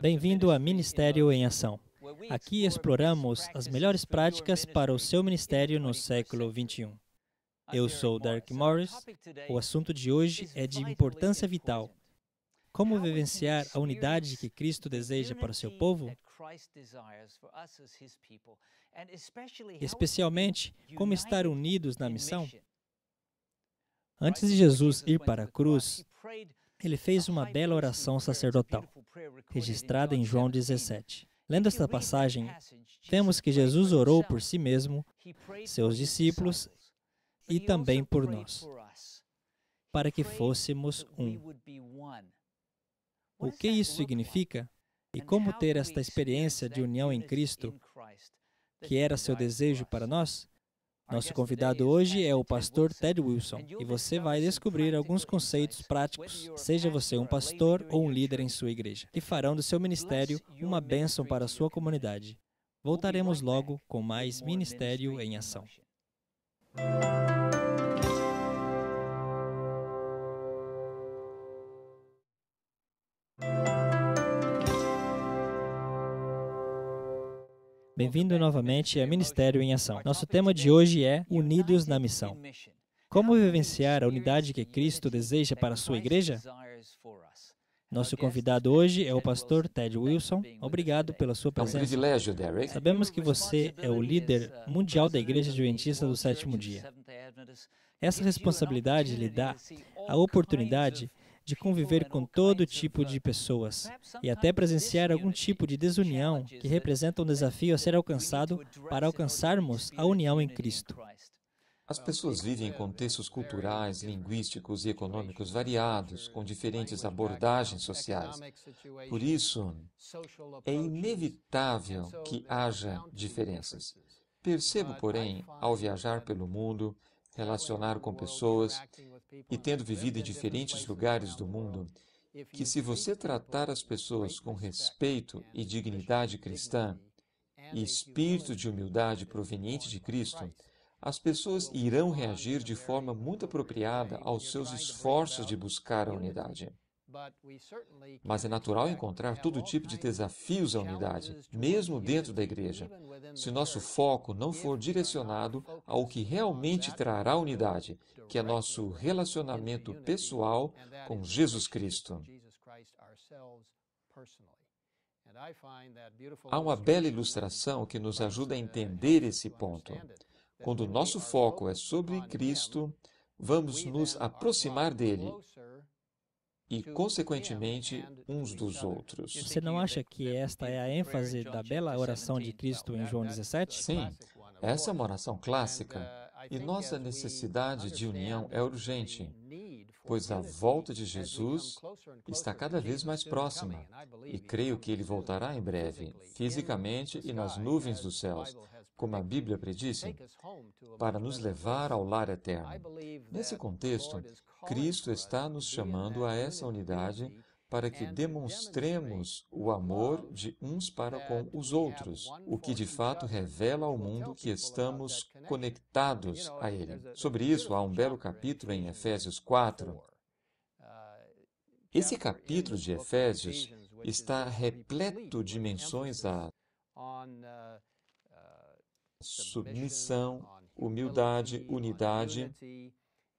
Bem-vindo a Ministério em Ação. Aqui exploramos as melhores práticas para o seu ministério no século XXI. Eu sou Derek Morris. O assunto de hoje é de importância vital. Como vivenciar a unidade que Cristo deseja para o seu povo? Especialmente, como estar unidos na missão? Antes de Jesus ir para a cruz, ele fez uma bela oração sacerdotal, registrada em João 17. Lendo esta passagem, vemos que Jesus orou por si mesmo, seus discípulos e também por nós, para que fôssemos um. O que isso significa e como ter esta experiência de união em Cristo, que era seu desejo para nós? Nosso convidado hoje é o pastor Ted Wilson e você vai descobrir alguns conceitos práticos, seja você um pastor ou um líder em sua igreja, que farão do seu ministério uma bênção para a sua comunidade. Voltaremos logo com mais Ministério em Ação. Bem-vindo novamente a Ministério em Ação. Nosso tema de hoje é Unidos na Missão. Como vivenciar a unidade que Cristo deseja para a sua igreja? Nosso convidado hoje é o pastor Ted Wilson. Obrigado pela sua presença. É um privilégio, Derek. Sabemos que você é o líder uh, mundial da Igreja Adventista do Sétimo Dia. Essa responsabilidade lhe dá a oportunidade de conviver com todo tipo de pessoas e até presenciar algum tipo de desunião que representa um desafio a ser alcançado para alcançarmos a união em Cristo. As pessoas vivem em contextos culturais, linguísticos e econômicos variados, com diferentes abordagens sociais. Por isso, é inevitável que haja diferenças. Percebo, porém, ao viajar pelo mundo, relacionar com pessoas e tendo vivido em diferentes lugares do mundo, que se você tratar as pessoas com respeito e dignidade cristã e espírito de humildade proveniente de Cristo, as pessoas irão reagir de forma muito apropriada aos seus esforços de buscar a unidade. Mas é natural encontrar todo tipo de desafios à unidade, mesmo dentro da igreja, se nosso foco não for direcionado ao que realmente trará unidade que é nosso relacionamento pessoal com Jesus Cristo. Há uma bela ilustração que nos ajuda a entender esse ponto. Quando o nosso foco é sobre Cristo, vamos nos aproximar dele e, consequentemente, uns dos outros. Você não acha que esta é a ênfase da bela oração de Cristo em João 17? Sim, essa é uma oração clássica. E nossa necessidade de união é urgente, pois a volta de Jesus está cada vez mais próxima, e creio que ele voltará em breve, fisicamente e nas nuvens dos céus, como a Bíblia predisse, para nos levar ao lar eterno. Nesse contexto, Cristo está nos chamando a essa unidade para que demonstremos o amor de uns para com os outros, o que de fato revela ao mundo que estamos conectados a Ele. Sobre isso, há um belo capítulo em Efésios 4. Uh, Esse capítulo de Efésios está repleto de menções a uh, uh, submissão, humildade, unidade,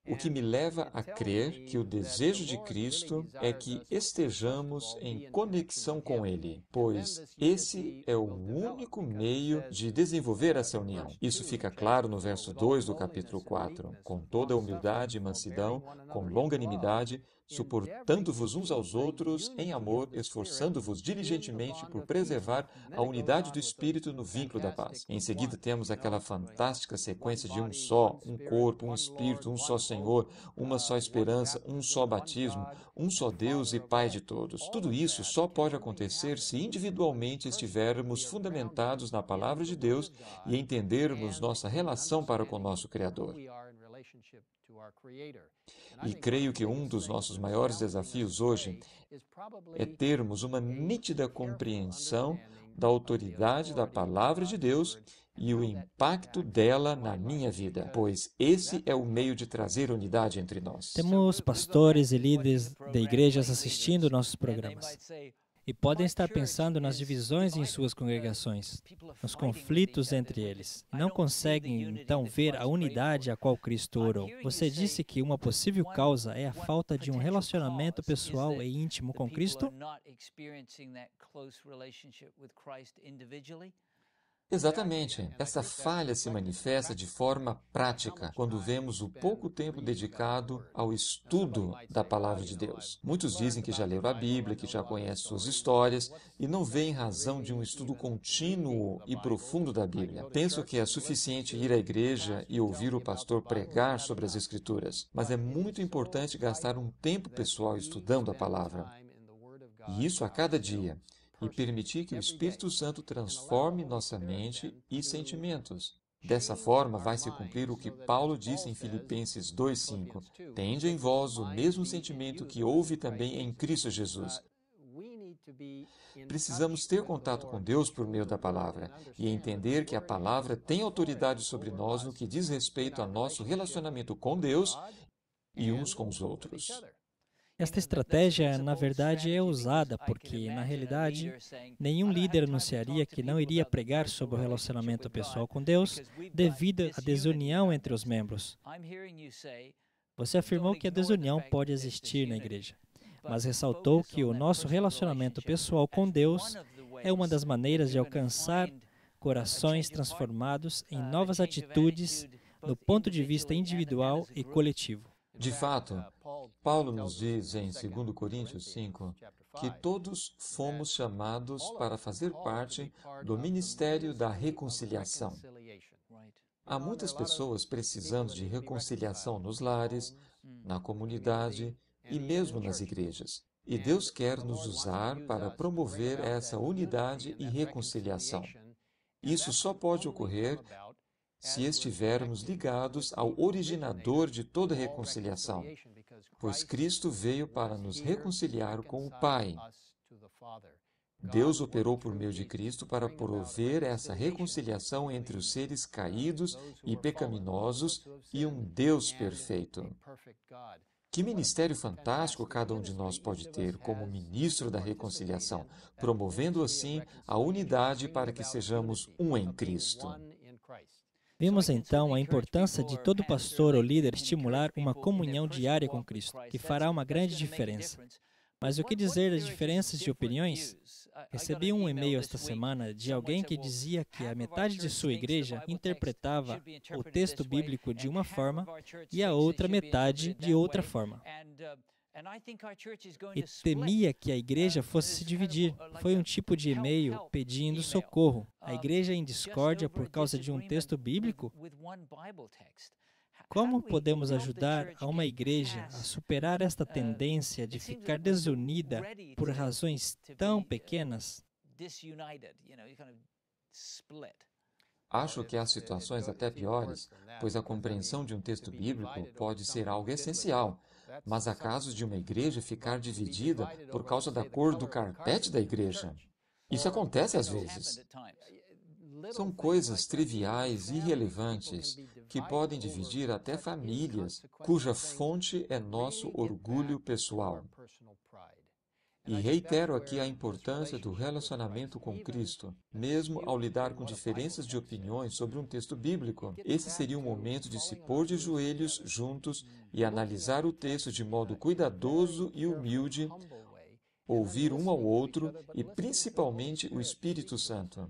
o que me leva a crer que o desejo de Cristo é que estejamos em conexão com Ele, pois esse é o único meio de desenvolver essa união. Isso fica claro no verso 2 do capítulo 4. Com toda humildade e mansidão, com longanimidade, suportando-vos uns aos outros em amor, esforçando-vos diligentemente por preservar a unidade do Espírito no vínculo da paz. Em seguida, temos aquela fantástica sequência de um só, um corpo, um Espírito, um só Senhor, uma só esperança, um só batismo, um só Deus e Pai de todos. Tudo isso só pode acontecer se individualmente estivermos fundamentados na palavra de Deus e entendermos nossa relação para com o nosso Criador. E creio que um dos nossos maiores desafios hoje é termos uma nítida compreensão da autoridade da palavra de Deus e o impacto dela na minha vida, pois esse é o meio de trazer unidade entre nós. Temos pastores e líderes de igrejas assistindo nossos programas e podem estar pensando nas divisões em suas congregações, nos conflitos entre eles. Não conseguem então ver a unidade a qual Cristo orou. Você disse que uma possível causa é a falta de um relacionamento pessoal e íntimo com Cristo? Exatamente. Essa falha se manifesta de forma prática quando vemos o pouco tempo dedicado ao estudo da palavra de Deus. Muitos dizem que já leram a Bíblia, que já conhecem suas histórias e não veem razão de um estudo contínuo e profundo da Bíblia. Penso que é suficiente ir à igreja e ouvir o pastor pregar sobre as Escrituras, mas é muito importante gastar um tempo pessoal estudando a palavra. E isso a cada dia e permitir que o Espírito Santo transforme nossa né? mente e sentimentos. Dessa forma, é vai se cumprir o que é Paulo disse em Filipenses 2,5: Tende em vós o mesmo sentimento que houve também em Cristo uh, Jesus. Precisamos ter contato com Deus por meio da palavra e entender que a palavra tem autoridade sobre nós no que diz respeito a nosso relacionamento com Deus e uns com os outros. Esta estratégia, na verdade, é usada porque, na realidade, nenhum líder anunciaria que não iria pregar sobre o relacionamento pessoal com Deus devido à desunião entre os membros. Você afirmou que a desunião pode existir na igreja, mas ressaltou que o nosso relacionamento pessoal com Deus é uma das maneiras de alcançar corações transformados em uh, novas atitudes no ponto de vista individual e coletivo. De fato, Paulo nos diz em 2 Coríntios 5 que todos fomos chamados para fazer parte do ministério da reconciliação. Há muitas pessoas precisando de reconciliação nos lares, na comunidade e mesmo nas igrejas. E Deus quer nos usar para promover essa unidade e reconciliação. Isso só pode ocorrer se estivermos ligados ao originador de toda reconciliação, pois Cristo veio para nos reconciliar com o Pai. Deus operou por meio de Cristo para prover essa reconciliação entre os seres caídos e pecaminosos e um Deus perfeito. Que ministério fantástico cada um de nós pode ter como ministro da reconciliação, promovendo assim a unidade para que sejamos um em Cristo. Vimos então a importância de todo pastor ou líder estimular uma comunhão diária com Cristo, que fará uma grande diferença. Mas o que dizer das diferenças de opiniões? Recebi um e-mail esta semana de alguém que dizia que a metade de sua igreja interpretava o texto bíblico de uma forma e a outra metade de outra forma e temia que a igreja fosse se dividir. Uh, Foi um tipo de e-mail pedindo socorro. A igreja é em discórdia por causa de um texto bíblico? Como podemos ajudar a uma igreja a superar esta uh, tendência de ficar desunida por razões tão uh, pequenas? Acho que há situações até piores, pois a compreensão de um texto bíblico pode ser algo essencial mas há casos de uma igreja ficar dividida por causa da cor do carpete da igreja. Isso acontece às vezes. Eh, São coisas triviais, irrelevantes, que podem dividir até famílias, cuja fonte é nosso orgulho pessoal. E reitero aqui a importância do relacionamento com Cristo. Mesmo ao lidar com diferenças de opiniões sobre um texto bíblico, esse seria o momento de se pôr de joelhos juntos hum, e analisar o texto de modo cuidadoso e humilde, ouvir um ao outro e principalmente o Espírito Santo.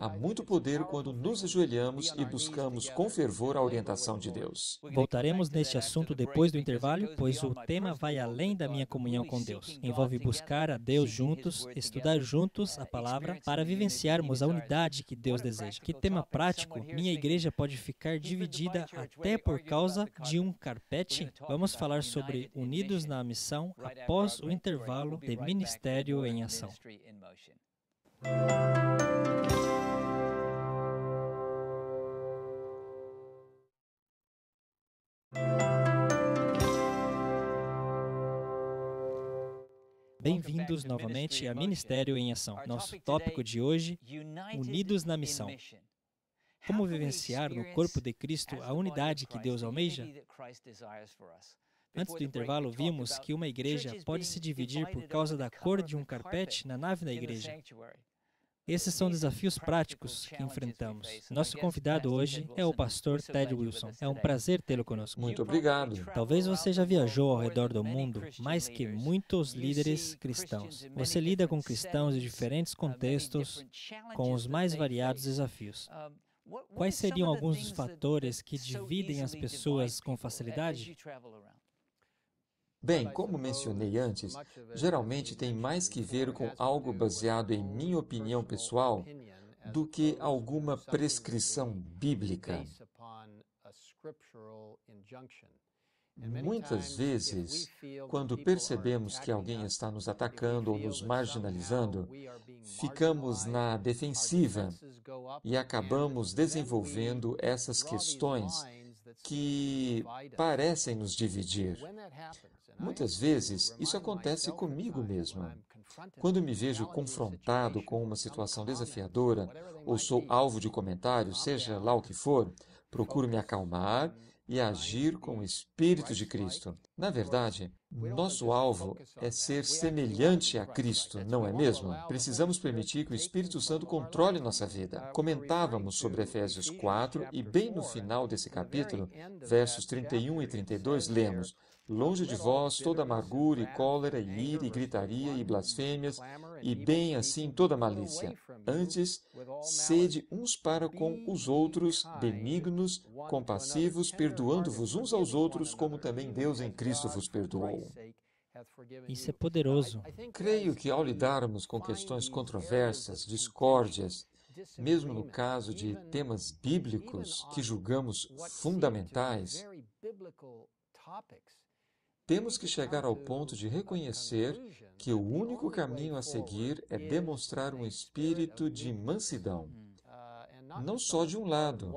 Há muito poder quando nos ajoelhamos e buscamos com fervor a orientação de Deus. Voltaremos neste assunto depois do intervalo, pois o tema vai além da minha comunhão com Deus. Envolve buscar a Deus juntos, estudar juntos a palavra, para vivenciarmos a unidade que Deus deseja. Que tema prático! Minha igreja pode ficar dividida até por causa de um carpete? Vamos falar sobre Unidos na Missão após o intervalo de Ministério em Ação. Música Bem-vindos novamente a Ministério em Ação. Nosso tópico de hoje: Unidos na Missão. Como vivenciar no corpo de Cristo a unidade que Deus almeja? Antes do intervalo, vimos que uma igreja pode se dividir por causa da cor de um carpete na nave da igreja. Esses são desafios práticos que enfrentamos. Nosso convidado hoje é o pastor Ted Wilson. É um prazer tê-lo conosco. Muito obrigado. Talvez você já viajou ao redor do mundo mais que muitos líderes cristãos. Você lida com cristãos de diferentes contextos, com os mais variados desafios. Quais seriam alguns dos fatores que dividem as pessoas com facilidade? Bem, como mencionei antes, geralmente tem mais que ver com algo baseado em minha opinião pessoal do que alguma prescrição bíblica. Muitas vezes, quando percebemos que alguém está nos atacando ou nos marginalizando, ficamos na defensiva e acabamos desenvolvendo essas questões que parecem nos dividir. Muitas vezes isso acontece comigo mesmo. Quando me vejo confrontado com uma situação desafiadora ou sou alvo de comentários, seja lá o que for, procuro me acalmar e agir com o Espírito de Cristo. Na verdade, nosso alvo é ser semelhante a Cristo, não é mesmo? Precisamos permitir que o Espírito Santo controle nossa vida. Comentávamos sobre Efésios 4 e, bem no final desse capítulo, versos 31 e 32, lemos: Longe de vós toda amargura e cólera e ira e gritaria e blasfêmias e bem assim toda malícia. Antes, sede uns para com os outros, benignos, compassivos, perdoando-vos uns aos outros, como também Deus em Cristo vos perdoou. Isso é poderoso. Creio que ao lidarmos com questões controversas, discórdias, mesmo no caso de temas bíblicos que julgamos fundamentais, temos que chegar ao ponto de reconhecer que o único caminho a seguir é demonstrar um espírito de mansidão, hum, ah, não só de um lado,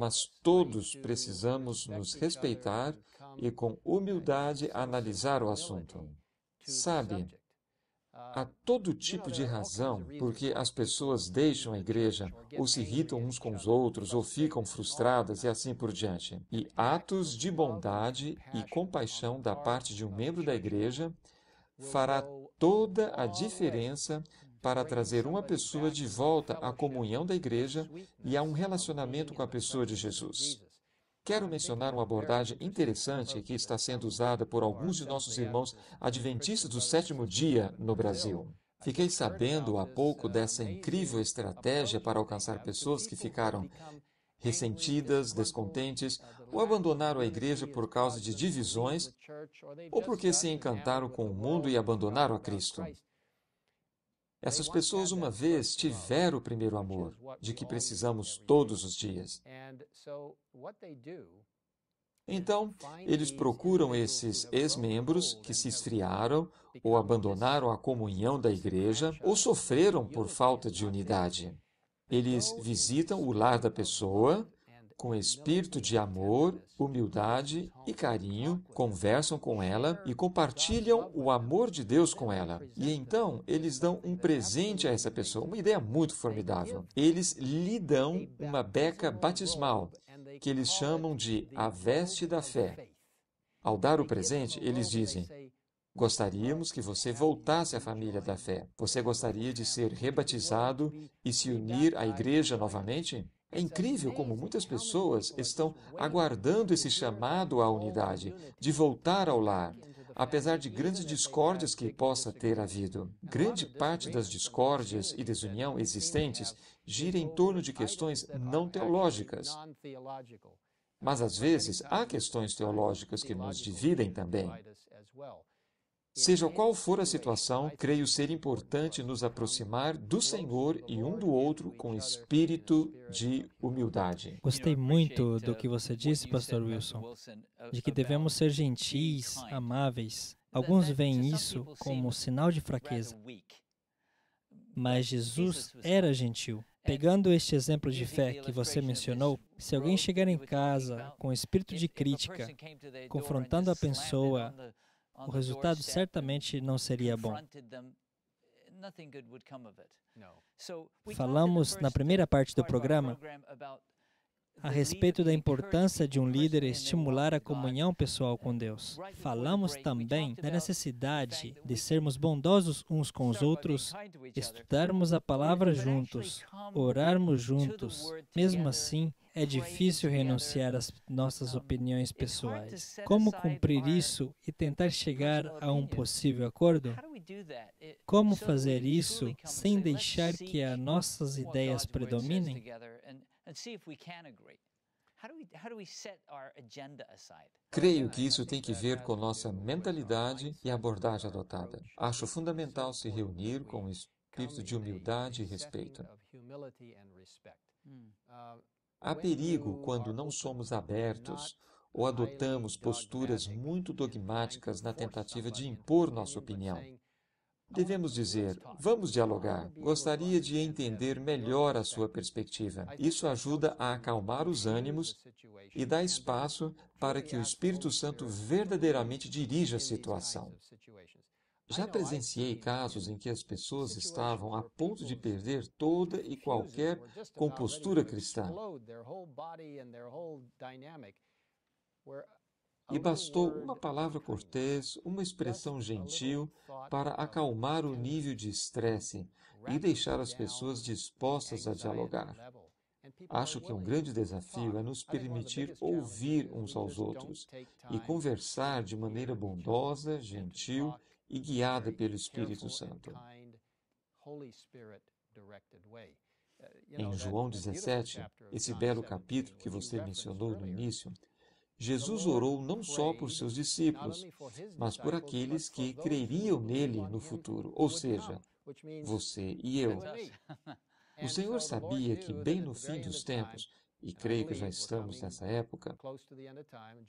mas todos precisamos nos respeitar e com humildade analisar o assunto. Sabe, Há todo tipo de razão porque as pessoas deixam a igreja, ou se irritam uns com os outros, ou ficam frustradas e assim por diante. E atos de bondade e compaixão da parte de um membro da igreja fará toda a diferença para trazer uma pessoa de volta à comunhão da igreja e a um relacionamento com a pessoa de Jesus. Quero mencionar uma abordagem interessante que está sendo usada por alguns de nossos irmãos adventistas do sétimo dia no Brasil. Fiquei sabendo há pouco dessa incrível estratégia para alcançar pessoas que ficaram ressentidas, descontentes ou abandonaram a igreja por causa de divisões ou porque se encantaram com o mundo e abandonaram a Cristo. Essas pessoas, uma vez, tiveram o primeiro amor, de que precisamos todos os dias. Então, eles procuram esses ex-membros que se esfriaram ou abandonaram a comunhão da igreja ou sofreram por falta de unidade. Eles visitam o lar da pessoa com espírito de amor, humildade e carinho, conversam com ela e compartilham o amor de Deus com ela. E então eles dão um presente a essa pessoa, uma ideia muito formidável. Eles lhe dão uma beca batismal, que eles chamam de a veste da fé. Ao dar o presente, eles dizem: Gostaríamos que você voltasse à família da fé. Você gostaria de ser rebatizado e se unir à igreja novamente? É incrível como muitas pessoas estão aguardando esse chamado à unidade, de voltar ao lar, apesar de grandes discórdias que possa ter havido. Grande parte das discórdias e desunião existentes gira em torno de questões não teológicas. Mas às vezes há questões teológicas que nos dividem também. Seja qual for a situação, creio ser importante nos aproximar do Senhor e um do outro com espírito de humildade. Gostei muito do que você disse, Pastor Wilson, de que devemos ser gentis, amáveis. Alguns veem isso como sinal de fraqueza. Mas Jesus era gentil. Pegando este exemplo de fé que você mencionou, se alguém chegar em casa com espírito de crítica, confrontando a pessoa o resultado certamente não seria bom. Eh, Falamos na primeira parte do programa a respeito da importância de um líder estimular a comunhão pessoal com Deus. Falamos também da necessidade de sermos bondosos uns com os outros, estudarmos a palavra juntos, orarmos juntos. Mesmo assim, é difícil renunciar às nossas opiniões pessoais. Como cumprir isso e tentar chegar a um possível acordo? Como fazer isso sem deixar que as nossas ideias predominem? and see if we can agree. Creio que isso tem que ver com nossa mentalidade e abordagem adotada. Acho fundamental se reunir com um espírito de humildade e respeito. Há perigo quando não somos abertos ou adotamos posturas muito dogmáticas na tentativa de impor nossa opinião Devemos dizer, vamos dialogar. Gostaria de entender melhor a sua perspectiva. Isso ajuda a acalmar os ânimos e dá espaço para que o Espírito Santo verdadeiramente dirija a situação. Já presenciei casos em que as pessoas estavam a ponto de perder toda e qualquer compostura cristã e bastou uma palavra cortês, uma expressão gentil para acalmar o nível de estresse e deixar as pessoas dispostas a dialogar. Acho que um grande desafio é nos permitir ouvir uns aos outros e conversar de maneira bondosa, gentil e guiada pelo Espírito Santo. Uh, em João 17, esse belo capítulo que você mencionou no início, Jesus orou não só por seus discípulos, mas por aqueles que creriam nele no futuro, ou seja, você e eu. O Senhor sabia que bem no fim dos tempos, e creio que já estamos nessa época,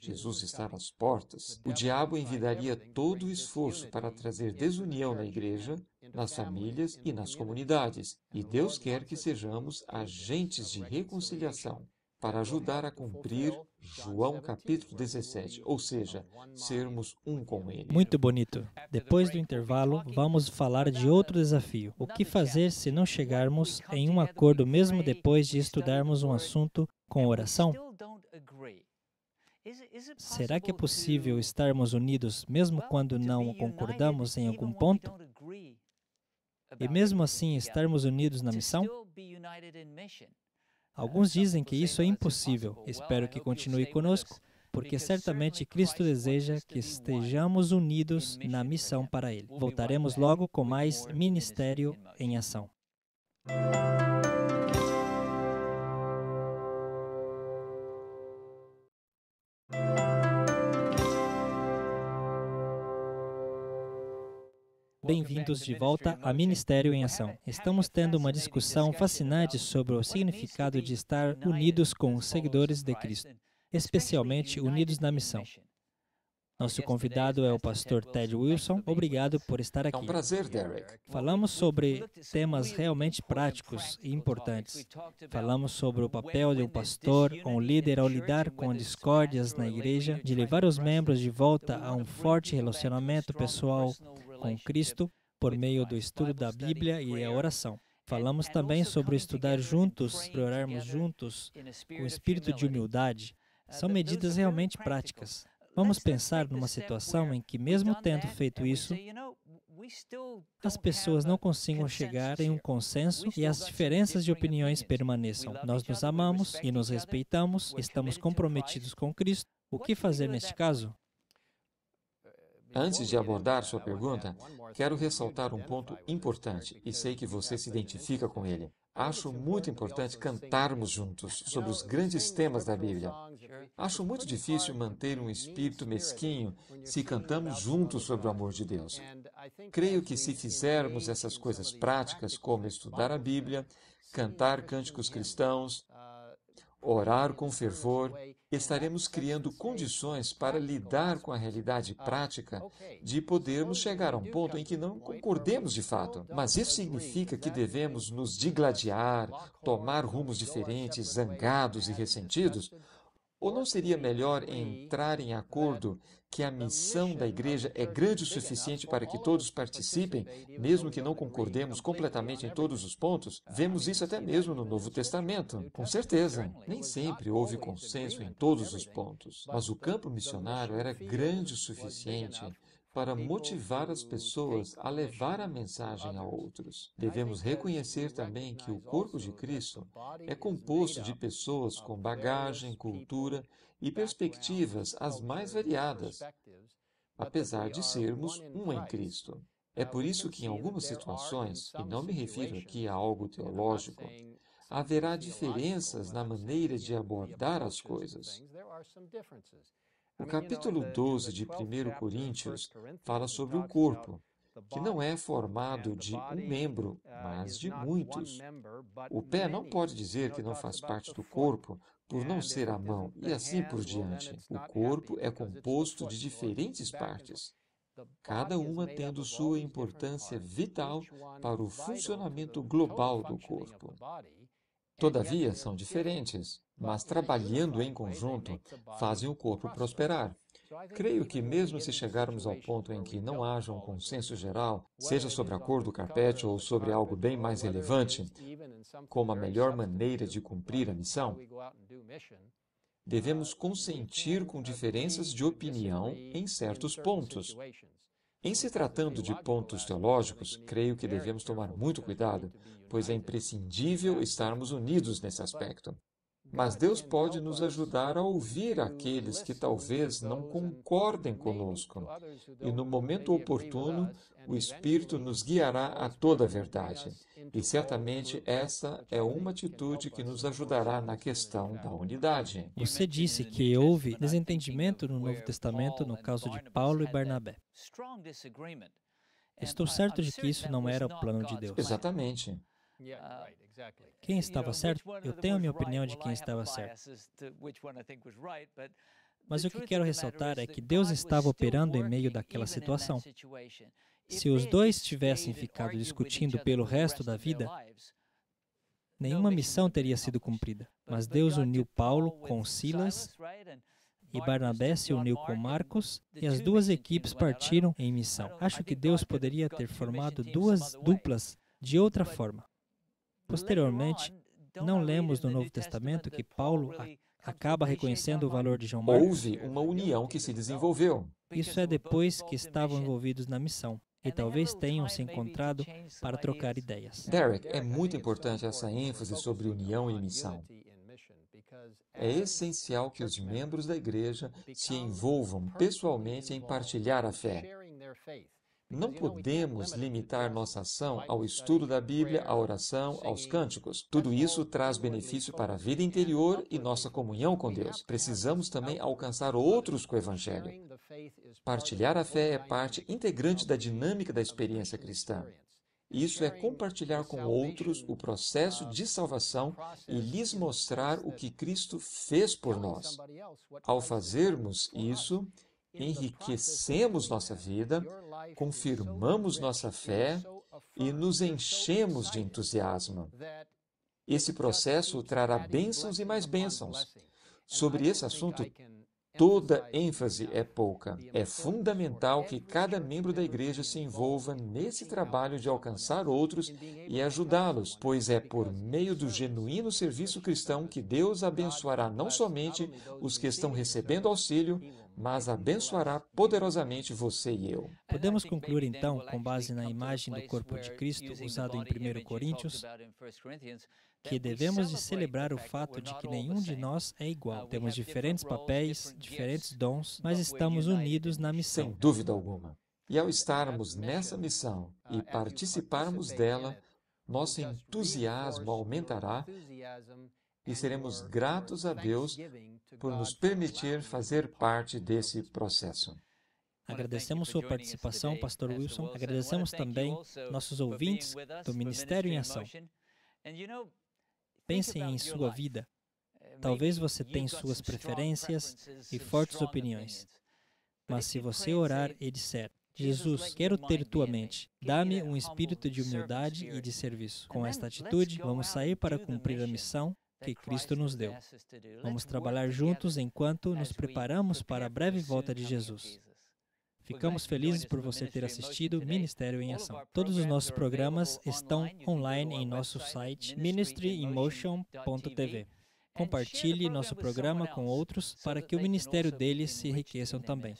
Jesus estava às portas. O diabo envidaria todo o esforço para trazer desunião na igreja, nas famílias e nas comunidades. E Deus quer que sejamos agentes de reconciliação para ajudar a cumprir João capítulo 17, ou seja, sermos um com Ele. Muito bonito. Depois do intervalo, vamos falar de outro desafio: o que fazer se não chegarmos em um acordo mesmo depois de estudarmos um assunto com oração? Será que é possível estarmos unidos mesmo quando não concordamos em algum ponto? E mesmo assim estarmos unidos na missão? Alguns dizem que isso é impossível. Espero que continue conosco, porque certamente Cristo deseja que estejamos unidos na missão para Ele. Voltaremos logo com mais Ministério em Ação. bem-vindos de volta a Ministério em Ação. Estamos tendo uma discussão fascinante sobre o significado de estar unidos com os seguidores de Cristo, especialmente unidos na missão. Nosso convidado é o pastor Ted Wilson. Obrigado por estar aqui. É um prazer, Derek. Falamos sobre temas realmente práticos e importantes. Falamos sobre o papel de um pastor ou um líder ao lidar com discórdias na igreja, de levar os membros de volta a um forte relacionamento pessoal com Cristo por meio do estudo da Bíblia e a oração. Falamos também sobre estudar juntos, orarmos juntos, com espírito de humildade. Uh, São medidas realmente práticas. Vamos pensar numa situação em que, mesmo tendo feito isso, as pessoas não consigam chegar em um consenso e as diferenças de opiniões permaneçam. Nós nos amamos e nos respeitamos, estamos comprometidos com Cristo. O que fazer neste caso? Antes de abordar sua pergunta, quero ressaltar um ponto importante e sei que você se identifica com ele. Acho muito importante cantarmos juntos sobre os grandes temas da Bíblia. Acho muito difícil manter um espírito mesquinho se cantamos juntos sobre o amor de Deus. Creio que se fizermos essas coisas práticas, como estudar a Bíblia, cantar cânticos cristãos, orar com fervor, estaremos criando condições para lidar com a realidade prática de podermos chegar a um ponto em que não concordemos de fato. Mas isso significa que devemos nos digladiar, tomar rumos diferentes, zangados e ressentidos, ou não seria melhor entrar em acordo é. que a missão da igreja é grande o suficiente para que todos participem, mesmo que não concordemos completamente em todos os pontos? Vemos isso até mesmo no Novo Testamento. Com certeza, nem sempre houve consenso em todos os pontos, mas o campo missionário era grande o suficiente para motivar as pessoas a levar a mensagem a outros. Devemos reconhecer também que o corpo de é Cristo é composto de pessoas com bagagem, cultura e perspectivas as mais variadas, apesar de sermos um em Cristo. É por isso que, em algumas situações, e não me refiro aqui a algo teológico, haverá diferenças na maneira de abordar as coisas. O capítulo 12 de 1 Coríntios fala sobre o corpo, que não é formado de um membro, mas de muitos. O pé não pode dizer que não faz parte do corpo por não ser a mão, e assim por diante. O corpo é composto de diferentes partes, cada uma tendo sua importância vital para o funcionamento global do corpo. Todavia, são diferentes, mas trabalhando em conjunto, fazem o corpo prosperar. Creio que, mesmo se chegarmos ao ponto em que não haja um consenso geral, seja sobre a cor do carpete ou sobre algo bem mais relevante, como a melhor maneira de cumprir a missão, devemos consentir com diferenças de opinião em certos pontos. Em se tratando de pontos teológicos, creio que devemos tomar muito cuidado, pois é imprescindível estarmos unidos nesse aspecto. Mas Deus pode nos ajudar a ouvir aqueles que talvez não concordem conosco, e no momento oportuno, o Espírito nos guiará a toda a verdade. E certamente essa é uma atitude que nos ajudará na questão da unidade. Você disse que houve desentendimento no Novo Testamento no caso de Paulo e Barnabé. Estou certo de que isso não era o plano de Deus. Exatamente. Uh, quem estava certo? Eu tenho a minha opinião de quem estava certo. Mas o que quero ressaltar é que Deus estava operando em meio daquela situação. Se os dois tivessem ficado discutindo pelo resto da vida, nenhuma missão teria sido cumprida. Mas Deus uniu Paulo com Silas e Barnabé se uniu com Marcos e as duas equipes partiram em missão. Acho que Deus poderia ter formado duas duplas de outra forma. Posteriormente, não lemos no Novo Testamento que Paulo acaba reconhecendo o valor de João Marcos. Houve uma união que se desenvolveu. Isso é depois que estavam envolvidos na missão e talvez tenham se encontrado para trocar ideias. Derek, é muito importante essa ênfase sobre união e missão. É essencial que os membros da igreja se envolvam pessoalmente em partilhar a fé. Não né, podemos limitar nossa ação ao estudo da Bíblia, à oração, aos cânticos. Tudo isso traz benefício para a vida interior e nossa comunhão com Deus. Precisamos também alcançar outros com o Evangelho. Partilhar a fé é parte integrante da dinâmica da experiência cristã. Isso é compartilhar com outros o processo de salvação e lhes mostrar o que Cristo fez por nós. Ao fazermos isso, enriquecemos nossa vida, confirmamos nossa fé e nos enchemos de entusiasmo. Esse processo trará bênçãos e mais bênçãos. Sobre esse assunto, toda ênfase é pouca. É fundamental que cada membro da igreja se envolva nesse trabalho de alcançar outros e ajudá-los, pois é por meio do genuíno serviço cristão que Deus abençoará não somente os que estão recebendo auxílio, mas abençoará poderosamente você e eu. É, Podemos concluir então, com base na imagem do corpo de Cristo usado em 1 Coríntios, que devemos de celebrar o fato de que nenhum de nós é igual. Uh, Temos diferentes papéis, diferentes dons, mas estamos unidos na missão. Sem dúvida alguma. E ao estarmos nessa uh, missão e participarmos dela, nosso entusiasmo aumentará e seremos gratos a Deus por nos permitir fazer parte desse processo. Agradecemos sua participação, Pastor Wilson. Agradecemos também nossos ouvintes do Ministério em Ação. Pensem em sua vida. Talvez você tenha suas preferências e fortes opiniões. Mas se você orar e disser, Jesus, quero ter tua mente. Dá-me um espírito de humildade e de serviço. Com esta atitude, vamos sair para cumprir a missão que Cristo nos deu. Vamos trabalhar juntos enquanto nos preparamos para a breve volta de Jesus. Ficamos felizes por você ter assistido Ministério em Ação. Todos os nossos programas estão online em nosso site ministryinmotion.tv. Compartilhe nosso programa com outros para que o ministério deles se enriqueçam também.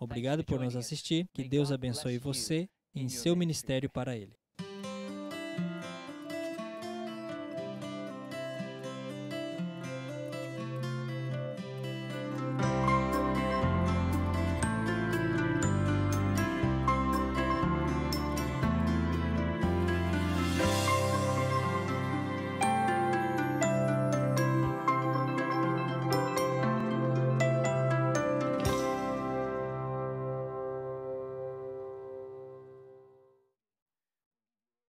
Obrigado por nos assistir. Que Deus abençoe você em seu ministério para Ele.